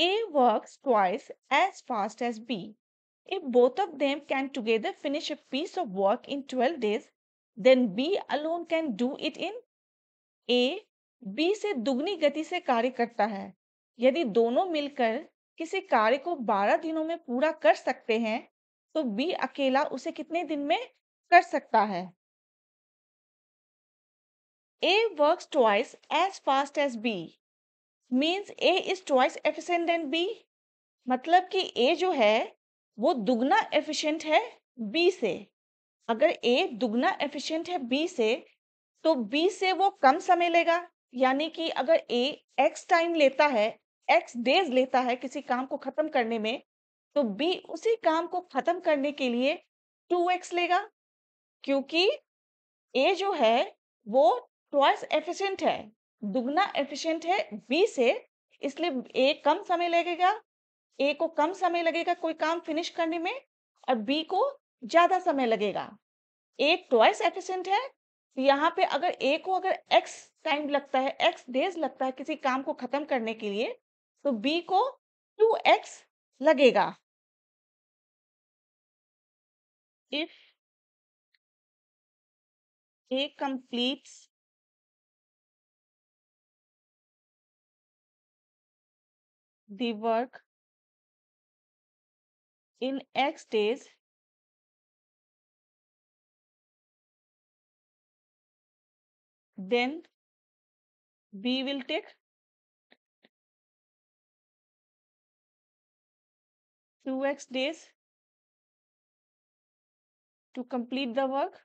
A works twice as fast as B. If both of them can together finish a piece of work in 12 days, then B alone can do it in A B से दुगनी गति से कार्य करता है यदि दोनों मिलकर किसी कार्य को 12 दिनों में पूरा कर सकते हैं तो B अकेला उसे कितने दिन में कर सकता है A works twice as fast as B. Means A is twice efficient than B मतलब कि ए जो है वो दुगना एफिशिएंट है बी से अगर ए दुगना एफिशिएंट है बी से तो बी से वो कम समय लेगा यानी कि अगर ए एक्स टाइम लेता है एक्स डेज लेता है किसी काम को खत्म करने में तो बी उसी काम को खत्म करने के लिए टू एक्स लेगा क्योंकि ए जो है वो ट्वाइस एफिशिएंट है दुगना एफिशिएंट है बी से इसलिए ए कम समय लगेगा ए को कम समय लगेगा कोई काम फिनिश करने में और बी को ज्यादा समय लगेगा ए ट्वाइस एफिशिएंट है तो यहाँ पे अगर ए को अगर एक्स टाइम लगता है एक्स डेज लगता है किसी काम को खत्म करने के लिए तो बी को टू एक्स लगेगा if A completes the work in X days then B will take two X days to complete the work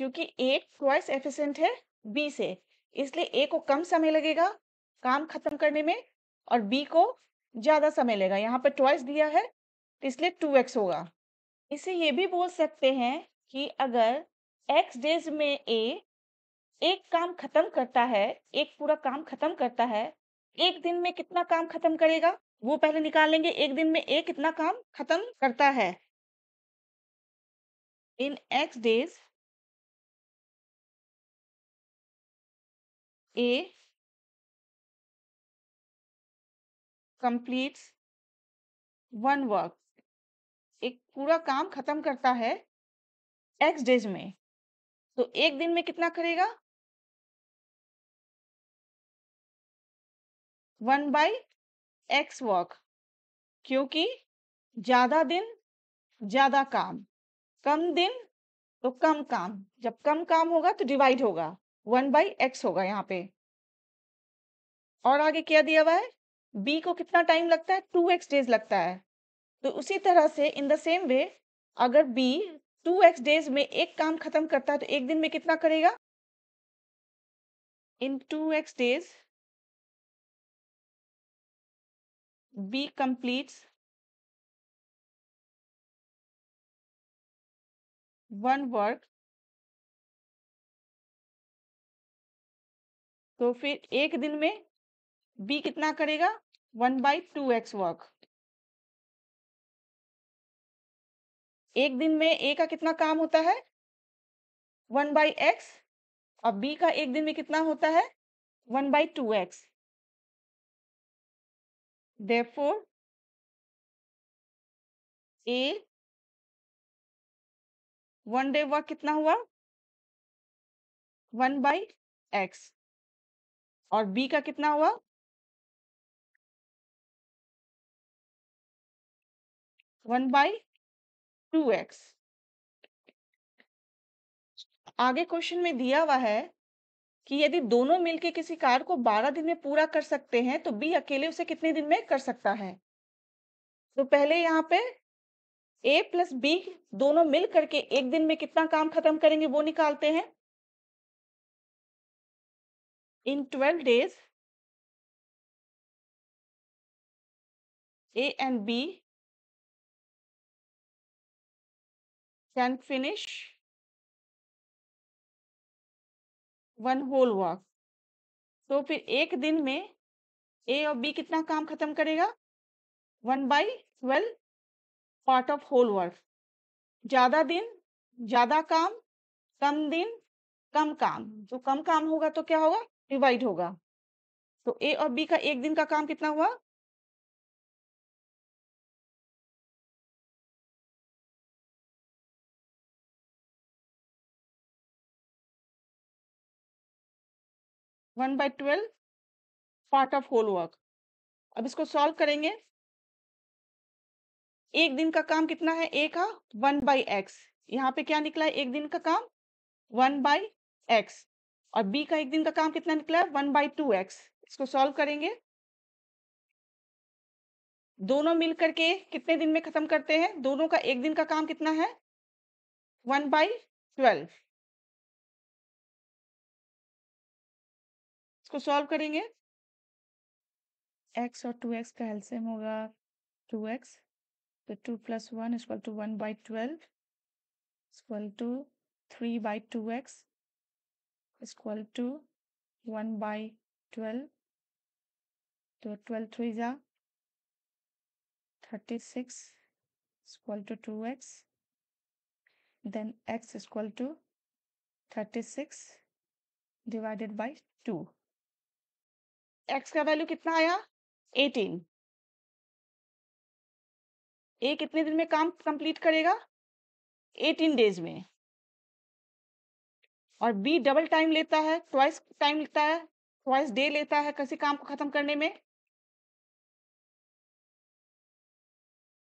क्योंकि ए ट्वाइस एफिशिएंट है बी से इसलिए ए को कम समय लगेगा काम खत्म करने में और बी को ज्यादा समय लगेगा यहाँ पर ट्वाइस दिया है तो इसलिए टू एक्स होगा इसे ये भी बोल सकते हैं कि अगर एक्स डेज में ए एक काम खत्म करता है एक पूरा काम खत्म करता है एक दिन में कितना काम खत्म करेगा वो पहले निकाल लेंगे एक दिन में ए कितना काम खत्म करता है in x days A completes one work एक पूरा काम खत्म करता है x डेज में तो एक दिन में कितना करेगा वन बाई एक्स वर्क क्योंकि ज्यादा दिन ज्यादा काम कम दिन तो कम काम जब कम काम होगा तो डिवाइड होगा वन बाई एक्स होगा यहाँ पे और आगे क्या दिया हुआ है बी को कितना टाइम लगता है टू एक्स डेज लगता है तो उसी तरह से इन द सेम वे अगर बी टू एक्स डेज में एक काम खत्म करता है तो एक दिन में कितना करेगा in two x days B completes one work तो फिर एक दिन में बी कितना करेगा one by two x work एक दिन में ए का कितना काम होता है वन बाई एक्स और बी का एक दिन में कितना होता है one by two x for A one day work कितना हुआ वन बाई एक्स और बी का कितना हुआ वन बाई टू एक्स आगे क्वेश्चन में दिया हुआ है कि यदि दोनों मिलके किसी कार्य को 12 दिन में पूरा कर सकते हैं तो बी अकेले उसे कितने दिन में कर सकता है तो पहले यहाँ पे ए प्लस बी दोनों मिल करके एक दिन में कितना काम खत्म करेंगे वो निकालते हैं in 12 days A and B can finish one whole work तो फिर एक दिन में ए और बी कितना काम खत्म करेगा one by twelve part of whole work ज्यादा दिन ज्यादा काम कम दिन कम काम जो तो कम काम होगा तो क्या होगा डिवाइड होगा तो ए और बी का एक दिन का काम कितना हुआ one by twelve part of whole work अब इसको सॉल्व करेंगे एक दिन का काम कितना है ए का वन बाई एक्स यहाँ पे क्या निकला है एक दिन का काम वन बाई एक्स और बी का एक दिन का काम कितना निकला वन बाई टू एक्स इसको सॉल्व करेंगे दोनों मिलकर के कितने दिन में खत्म करते हैं दोनों का एक दिन का काम कितना है वन बाई ट्वेल्व इसको सॉल्व करेंगे एक्स और टू एक्स का एल्सियम होगा टू एक्स तो two plus one is equal to one by twelve is equal to three by two x is equal to 1 by 12 तो 12 थ्री जा thirty six equal to two Then x is equal to thirty six divided by two x का value कितना आया eighteen ये कितने दिन में काम कंप्लीट करेगा एटीन डेज में और बी डबल टाइम लेता है ट्वाइस टाइम लेता है ट्वाइस डे लेता है किसी काम को खत्म करने में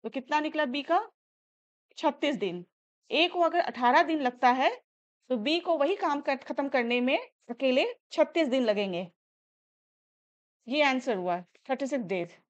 तो कितना निकला बी का छत्तीस दिन ए को अगर अठारह दिन लगता है तो बी को वही काम कर, खत्म करने में अकेले छत्तीस दिन लगेंगे ये आंसर हुआ थर्टी सिक्स डेज